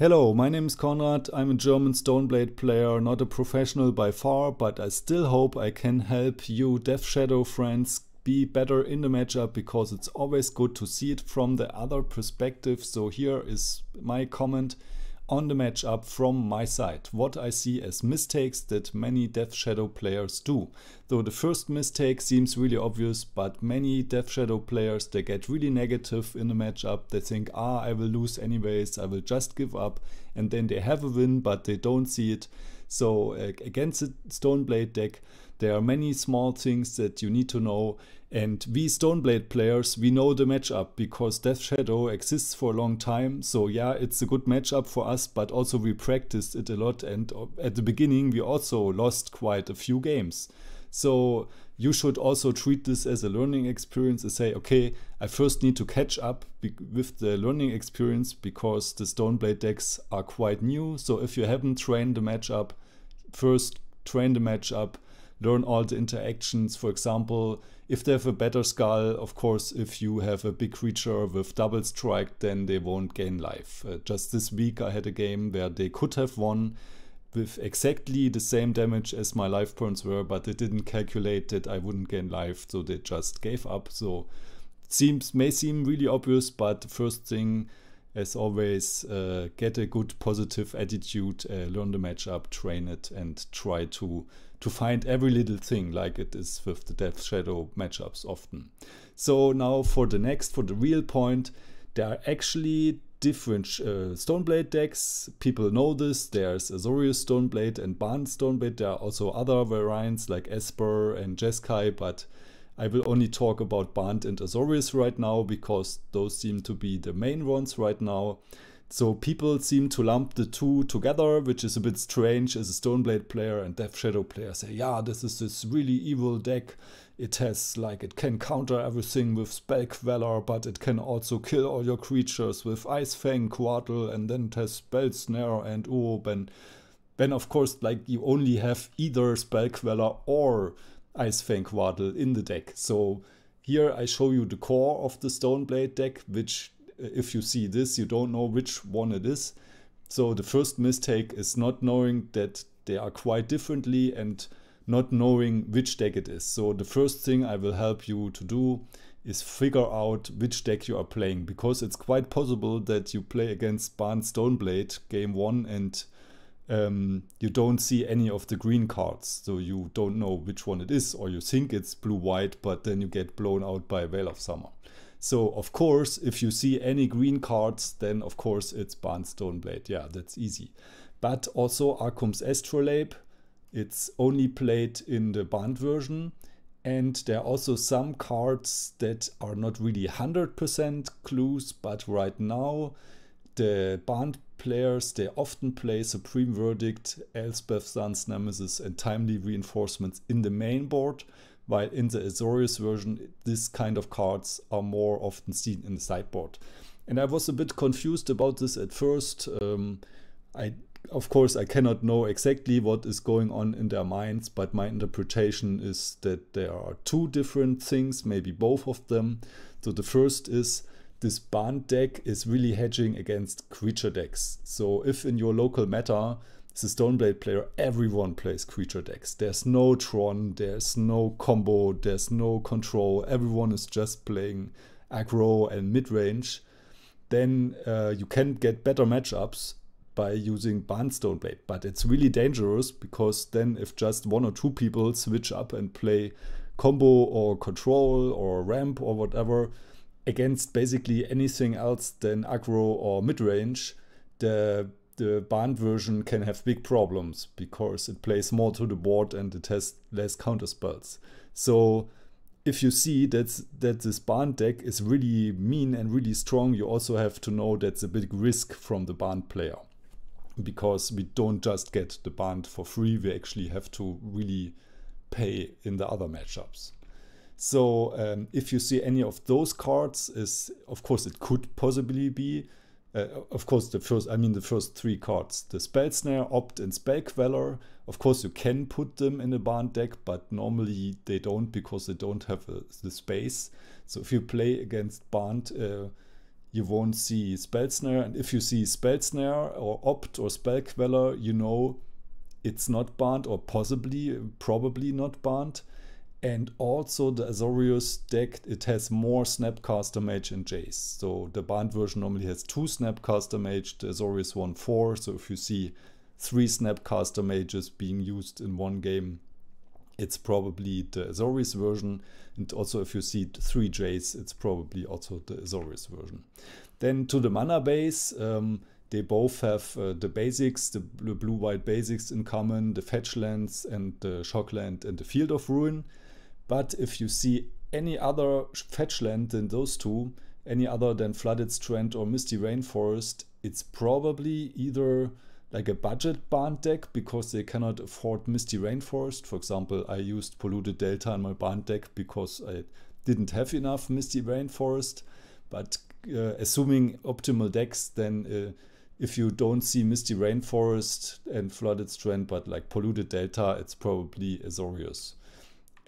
Hello, my name is Konrad. I'm a German Stoneblade player, not a professional by far, but I still hope I can help you Death Shadow friends be better in the matchup because it's always good to see it from the other perspective. So here is my comment on the matchup from my side, what I see as mistakes that many Death Shadow players do. Though the first mistake seems really obvious, but many Death Shadow players, they get really negative in the matchup, they think, ah, I will lose anyways, I will just give up, and then they have a win, but they don't see it. So uh, against the Stoneblade deck, there are many small things that you need to know. And we Stoneblade players, we know the matchup because Death Shadow exists for a long time. So yeah, it's a good matchup for us, but also we practiced it a lot. And uh, at the beginning, we also lost quite a few games. So you should also treat this as a learning experience and say, okay, I first need to catch up with the learning experience because the Stoneblade decks are quite new. So if you haven't trained the matchup, first train the matchup learn all the interactions. For example, if they have a better skull, of course, if you have a big creature with double strike, then they won't gain life. Uh, just this week I had a game where they could have won with exactly the same damage as my life points were, but they didn't calculate that I wouldn't gain life, so they just gave up. So it seems may seem really obvious, but the first thing, as always, uh, get a good positive attitude, uh, learn the matchup, train it, and try to to find every little thing like it is with the Death Shadow matchups often. So now for the next, for the real point, there are actually different uh, Stoneblade decks. People know this. There's Azorius Stoneblade and Barn Stoneblade. There are also other variants like Esper and Jeskai, but I will only talk about Band and Azorius right now because those seem to be the main ones right now. So people seem to lump the two together, which is a bit strange as a Stoneblade player and Death Shadow player say, yeah, this is this really evil deck. It has like it can counter everything with Spell Queller, but it can also kill all your creatures with Ice Fang, Quartle, and then it has Spell Snare and Oob. And then of course like you only have either Spell Queller or Ice Fang Quartle in the deck. So here I show you the core of the Stoneblade deck, which if you see this, you don't know which one it is. So the first mistake is not knowing that they are quite differently and not knowing which deck it is. So the first thing I will help you to do is figure out which deck you are playing because it's quite possible that you play against Barn Stoneblade game 1 and um, you don't see any of the green cards. So you don't know which one it is or you think it's blue-white but then you get blown out by Veil vale of Summer. So of course, if you see any green cards, then of course it's Barnstone Blade. Yeah, that's easy. But also Arkham's Astrolabe, it's only played in the Bond version. And there are also some cards that are not really 100% clues, but right now the Bond players, they often play Supreme Verdict, Elspeth Sun's Nemesis and Timely Reinforcements in the main board, while in the Azorius version, this kind of cards are more often seen in the sideboard. And I was a bit confused about this at first. Um, I, of course, I cannot know exactly what is going on in their minds, but my interpretation is that there are two different things, maybe both of them. So the first is this band deck is really hedging against creature decks. So if in your local meta the Stoneblade player, everyone plays creature decks. There's no Tron, there's no combo, there's no control. Everyone is just playing aggro and mid range. Then uh, you can get better matchups by using Barnstone Stoneblade, but it's really dangerous because then if just one or two people switch up and play combo or control or ramp or whatever against basically anything else than aggro or mid range, the the band version can have big problems because it plays more to the board and it has less counter spells. So if you see that's, that this band deck is really mean and really strong, you also have to know that's a big risk from the band player. Because we don't just get the band for free, we actually have to really pay in the other matchups. So um, if you see any of those cards, is of course it could possibly be uh, of course the first i mean the first three cards the spell snare opt and spell queller of course you can put them in a barn deck but normally they don't because they don't have a, uh, the space so if you play against barn uh, you won't see spell snare and if you see spell snare or opt or spell queller you know it's not barn or possibly probably not barn and also the Azorius deck, it has more Snapcaster damage and Jace. So the bind version normally has two Snapcaster damage, the Azorius one four. So if you see three Snapcaster damages being used in one game, it's probably the Azorius version. And also if you see three Jace, it's probably also the Azorius version. Then to the mana base, um, they both have uh, the basics, the blue-white basics in common, the fetchlands and the shockland and the field of ruin. But if you see any other fetchland than those two, any other than flooded strand or misty rainforest, it's probably either like a budget band deck because they cannot afford misty rainforest. For example, I used polluted delta in my band deck because I didn't have enough misty rainforest. But uh, assuming optimal decks, then uh, if you don't see misty rainforest and flooded strand, but like polluted delta, it's probably Azorius.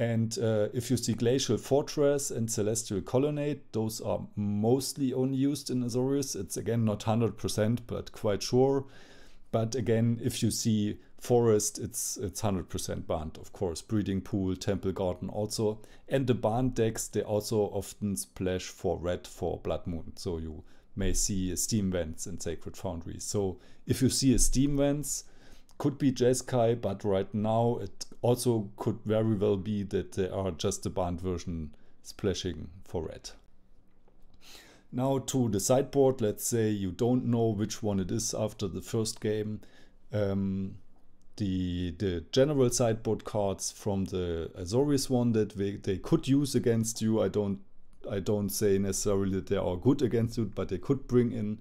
And uh, if you see Glacial Fortress and Celestial Colonnade, those are mostly only used in Azorius. It's again not 100%, but quite sure. But again, if you see Forest, it's it's 100% banned, of course. Breeding Pool, Temple Garden also. And the banned decks, they also often splash for red for Blood Moon. So you may see steam vents and sacred foundries. So if you see a steam vents, could be JSKI, but right now it also could very well be that they are just the band version splashing for red. Now to the sideboard, let's say you don't know which one it is after the first game. Um, the, the general sideboard cards from the Azorius one that they, they could use against you. I don't I don't say necessarily that they are good against you, but they could bring in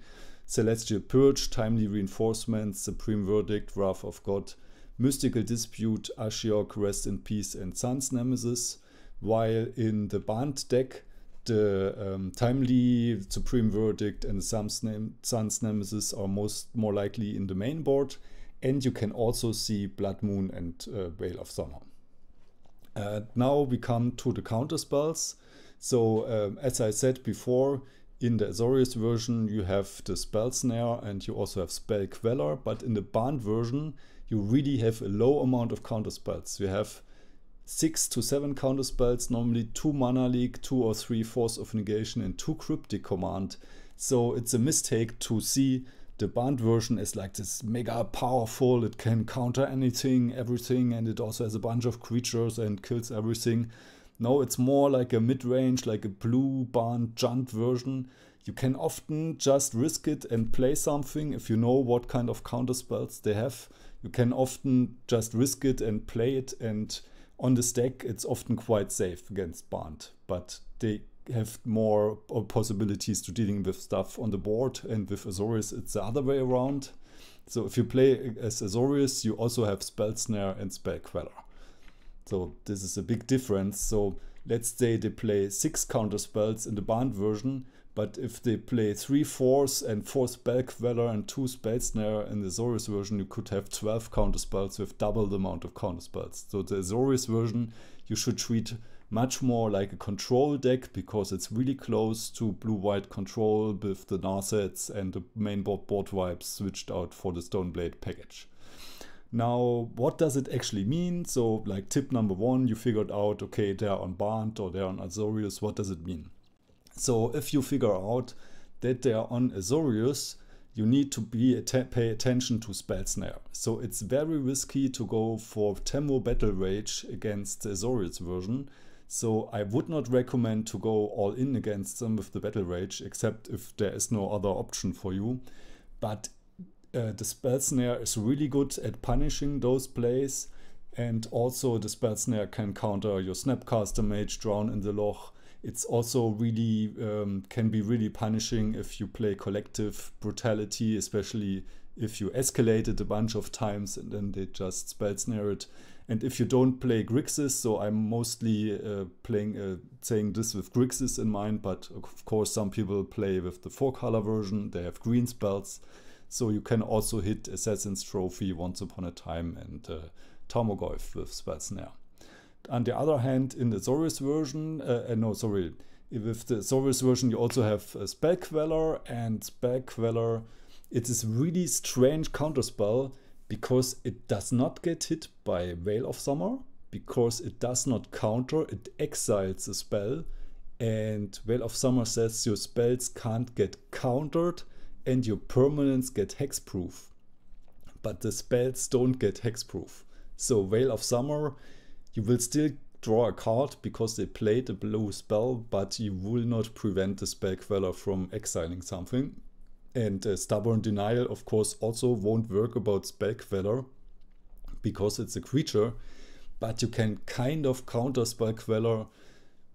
celestial purge, timely reinforcements, supreme verdict, wrath of God, mystical dispute, Ashiok, rest in peace, and sun's nemesis. While in the Band deck, the um, timely supreme verdict and Sans sun's, ne sun's nemesis are most more likely in the main board. And you can also see Blood Moon and uh, Veil of Summer. Uh, now we come to the counter spells. So um, as I said before, in the Azorius version, you have the Spell Snare and you also have Spell Queller, but in the Bond version, you really have a low amount of counter spells. You have six to seven counter spells, normally two Mana Leak, two or three Force of Negation, and two Cryptic Command. So it's a mistake to see the Bond version as like this mega powerful, it can counter anything, everything, and it also has a bunch of creatures and kills everything. No, it's more like a mid-range, like a blue barn junt version. You can often just risk it and play something if you know what kind of counter spells they have. You can often just risk it and play it and on the stack it's often quite safe against Bond, but they have more possibilities to dealing with stuff on the board and with Azorius it's the other way around. So if you play as Azorius you also have Spell Snare and Spell Queller. So this is a big difference. So let's say they play six counter spells in the banned version, but if they play three fours and four spell queller and two spell snare in the Zorius version, you could have 12 counter spells with double the amount of counter spells. So the Zorius version you should treat much more like a control deck because it's really close to blue-white control with the Narsets and the main board board wipes switched out for the Stoneblade package. Now, what does it actually mean? So, like tip number one, you figured out, okay, they're on Bant or they're on Azorius. What does it mean? So, if you figure out that they're on Azorius, you need to be att pay attention to spell snare. So it's very risky to go for Temo Battle Rage against the Azorius version. So I would not recommend to go all in against them with the Battle Rage, except if there is no other option for you. But uh, the spell snare is really good at punishing those plays and also the spell snare can counter your snapcaster mage drown in the loch it's also really um, can be really punishing if you play collective brutality especially if you escalate it a bunch of times and then they just spell snare it and if you don't play Grixis, so I'm mostly uh, playing uh, saying this with Grixis in mind, but of course some people play with the four color version. They have green spells, so you can also hit Assassin's Trophy, Once Upon a Time and uh, with Spell Snare. On the other hand, in the Zorius version, uh, uh, no, sorry, with the Zorius version you also have uh, Spell Queller and Spell Queller, it is really strange counterspell because it does not get hit by Veil of Summer, because it does not counter, it exiles a spell, and Veil of Summer says your spells can't get countered, and your permanents get hexproof. But the spells don't get hexproof. So Veil of Summer, you will still draw a card because they played a blue spell, but you will not prevent the spell queller from exiling something. And uh, Stubborn Denial, of course, also won't work about spell queller because it's a creature, but you can kind of counter spell queller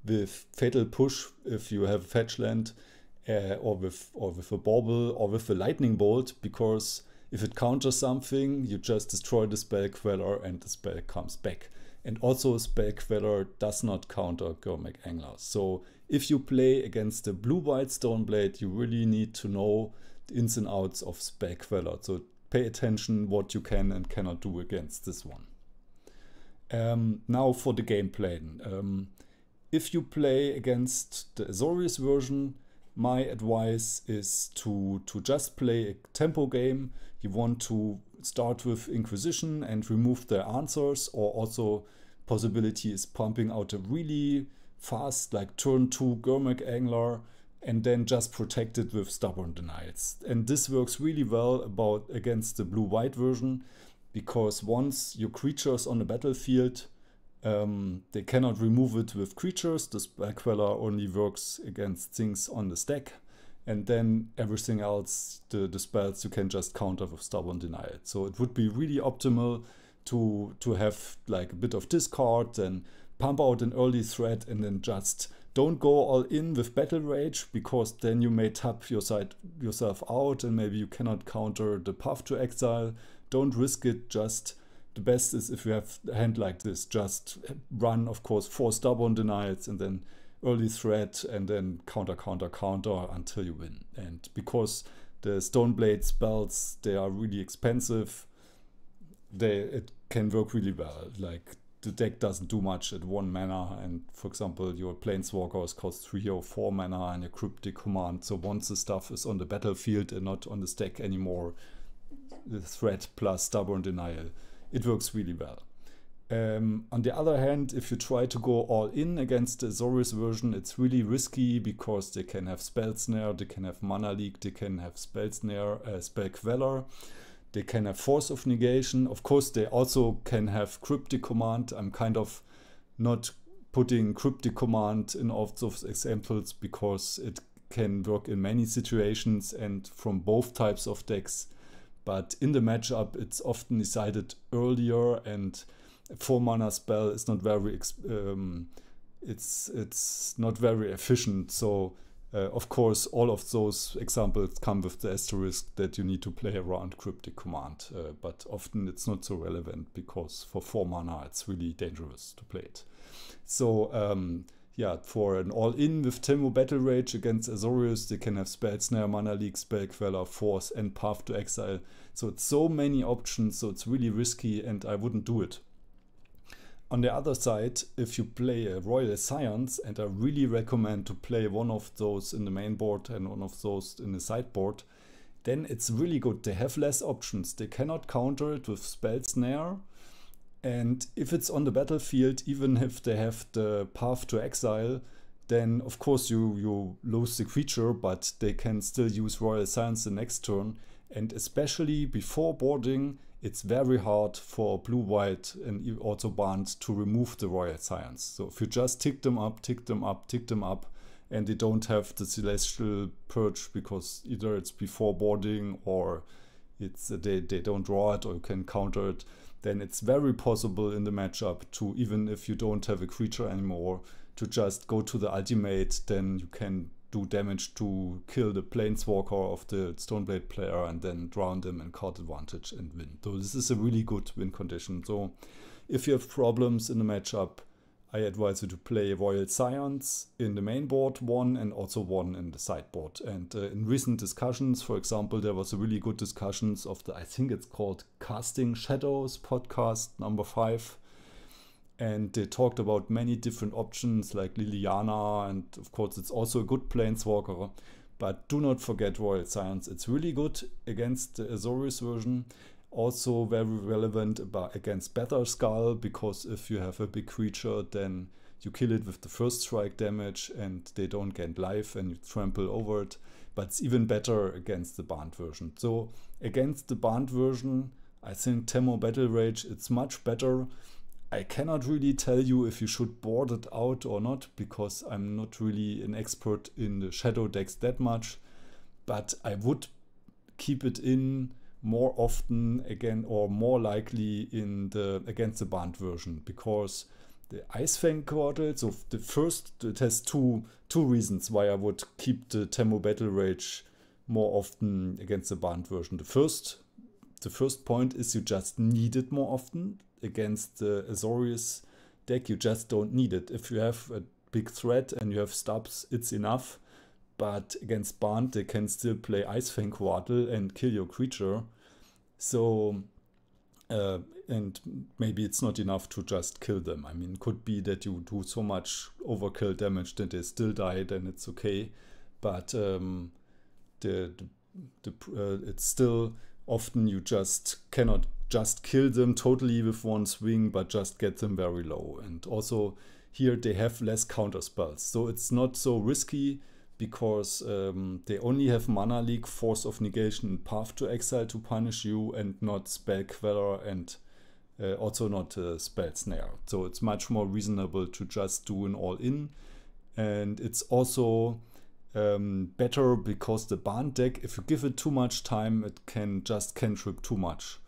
with Fatal Push if you have fetch land uh, or with or with a bauble or with a lightning bolt because if it counters something you just destroy the spell queller and the spell comes back and also spell queller does not counter Gurmic angler so if you play against the blue white stone blade you really need to know the ins and outs of spell queller so pay attention what you can and cannot do against this one um, now for the game plan um, if you play against the Azorius version my advice is to, to just play a tempo game. You want to start with Inquisition and remove the answers or also possibility is pumping out a really fast like turn 2 Gurmic Angler and then just protect it with stubborn denials. And this works really well about against the blue-white version because once your creatures on the battlefield um, they cannot remove it with creatures. The spellqueller only works against things on the stack. And then everything else, the, the spells, you can just counter with stubborn denial. So it would be really optimal to to have like a bit of discard and pump out an early threat and then just don't go all in with battle rage because then you may tap your side yourself out and maybe you cannot counter the path to exile. Don't risk it, just the best is if you have a hand like this, just run, of course, four stubborn denials and then early threat and then counter, counter, counter until you win. And because the stone blade spells, they are really expensive, they it can work really well. Like the deck doesn't do much at one mana and for example your planeswalker is cost three or four mana and a cryptic command so once the stuff is on the battlefield and not on the stack anymore the threat plus stubborn denial it works really well. Um, on the other hand, if you try to go all in against the Azorius version, it's really risky because they can have Spell Snare, they can have Mana Leak, they can have Spell Snare, uh, Spell Queller, they can have Force of Negation. Of course, they also can have Cryptic Command. I'm kind of not putting Cryptic Command in all those examples because it can work in many situations and from both types of decks but in the matchup, it's often decided earlier, and four mana spell is not very um, it's it's not very efficient. So uh, of course, all of those examples come with the asterisk that you need to play around cryptic command. Uh, but often it's not so relevant because for four mana, it's really dangerous to play it. So um, yeah, for an all-in with Temu Battle Rage against Azorius, they can have Spell Snare, Mana Leak, Queller, Force, and Path to Exile. So it's so many options, so it's really risky, and I wouldn't do it. On the other side, if you play a Royal Science, and I really recommend to play one of those in the main board and one of those in the sideboard, then it's really good. They have less options. They cannot counter it with Spell Snare, and if it's on the battlefield, even if they have the path to exile, then of course you, you lose the creature, but they can still use Royal Science the next turn. And especially before boarding, it's very hard for blue white and also Barnes to remove the royal science. So if you just tick them up, tick them up, tick them up, and they don't have the celestial purge because either it's before boarding or it's they, they don't draw it or you can counter it, then it's very possible in the matchup to, even if you don't have a creature anymore, to just go to the ultimate, then you can do damage to kill the planeswalker of the Stoneblade player and then drown them and card advantage and win. So this is a really good win condition. So if you have problems in the matchup, I advise you to play Royal Science in the main board one and also one in the sideboard. And uh, in recent discussions, for example, there was a really good discussions of the, I think it's called Casting Shadows podcast number five. And they talked about many different options like Liliana and of course it's also a good Planeswalker. But do not forget Royal Science. It's really good against the Azorius version also very relevant about against Better Skull, because if you have a big creature, then you kill it with the first strike damage and they don't gain life and you trample over it. But it's even better against the Bond version. So against the Bond version, I think Temo Battle Rage, it's much better. I cannot really tell you if you should board it out or not, because I'm not really an expert in the shadow decks that much, but I would keep it in more often again or more likely in the against the band version because the Icefang Quartet, so the first, it has two, two reasons why I would keep the Temo Battle Rage more often against the band version. The first, the first point is you just need it more often against the Azorius deck. You just don't need it. If you have a big threat and you have stubs, it's enough. But against Bond, they can still play Icefang Quartel and kill your creature. So, uh, and maybe it's not enough to just kill them. I mean, could be that you do so much overkill damage that they still die, then it's okay. But um, the, the, the uh, it's still often you just cannot just kill them totally with one swing, but just get them very low. And also here they have less counter spells, so it's not so risky because um, they only have mana leak, force of negation, and path to exile to punish you, and not spell queller and uh, also not uh, spell snare. So it's much more reasonable to just do an all in, and it's also um, better because the barn deck, if you give it too much time, it can just cantrip too much.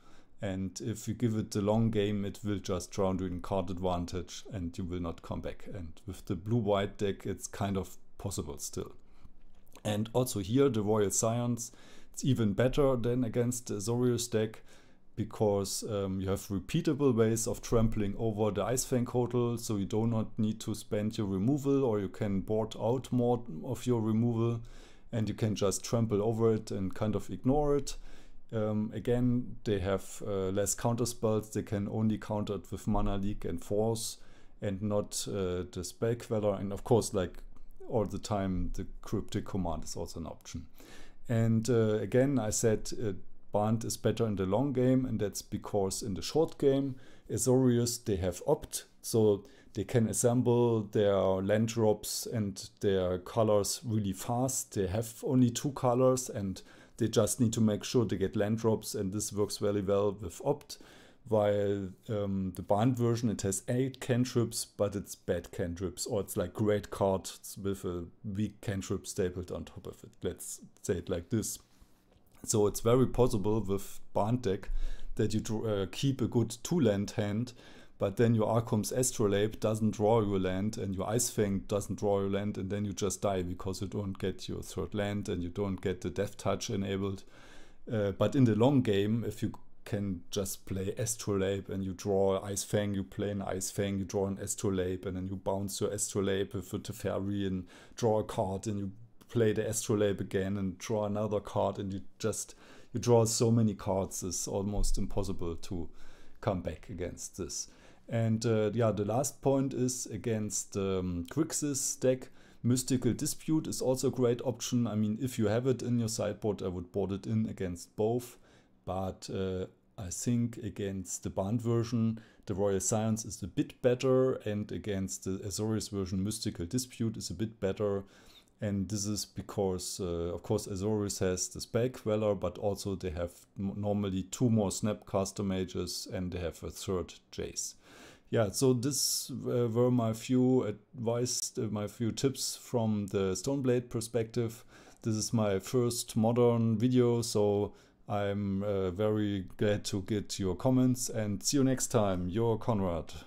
And if you give it the long game, it will just drown you in card advantage and you will not come back. And with the blue white deck, it's kind of possible still. And also here, the Royal Science, it's even better than against the Zorius deck because um, you have repeatable ways of trampling over the Icefang Hotel, so you do not need to spend your removal or you can board out more of your removal and you can just trample over it and kind of ignore it. Um, again, they have uh, less counter spells, they can only counter it with Mana Leak and Force and not uh, the Spell Queller. And of course, like all the time the cryptic command is also an option. And uh, again, I said uh, Band is better in the long game, and that's because in the short game, Azorius, they have opt, so they can assemble their land drops and their colors really fast. They have only two colors, and they just need to make sure they get land drops, and this works very well with opt while um, ähm, the bond version it has eight cantrips but it's bad cantrips or it's like great cards with a weak cantrip stapled on top of it let's say it like this so it's very possible with bond deck that you uh, keep a good two land hand but then your Arkham's Astrolabe doesn't draw your land and your Ice Fang doesn't draw your land and then you just die because you don't get your third land and you don't get the Death Touch enabled. Uh, but in the long game, if you can just play astrolabe and you draw ice fang you play an ice fang you draw an astrolabe and then you bounce your astrolabe with a Teferi and draw a card and you play the astrolabe again and draw another card and you just you draw so many cards it's almost impossible to come back against this and uh, yeah the last point is against um, Quixis deck Mystical Dispute is also a great option. I mean, if you have it in your sideboard, I would board it in against both but uh, I think against the Bond version, the Royal Science is a bit better, and against the Azorius version, Mystical Dispute is a bit better. And this is because, uh, of course, Azorius has the Spell Queller, but also they have normally two more Snapcaster Mages and they have a third Jace. Yeah, so this uh, were my few advice, uh, my few tips from the Stoneblade perspective. This is my first modern video, so I'm uh, very glad to get your comments and see you next time. Your Conrad.